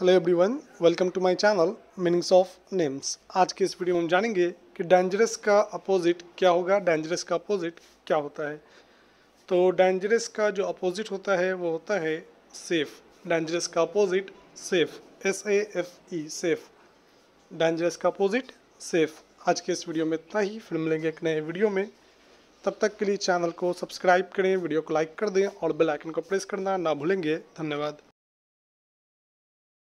hello everyone welcome to my channel meanings of names आज के इस वीडियो में हम जानेंगे कि डेंजरस का अपोजिट क्या होगा डेंजरस का अपोजिट क्या होता है तो डेंजरस का जो अपोजिट होता है वो होता है सेफ डेंजरस का opposite safe S A F E safe dangerous का अपोजिट सेफ आज के इस वीडियो में इतना ही फिर मिलेंगे एक नए वीडियो में तब तक के लिए चैनल को सब्सक्राइब करें वीडियो को लाइक कर दें और बेलाइकन को प्रेस करना ना भूलेंगे धन्यवाद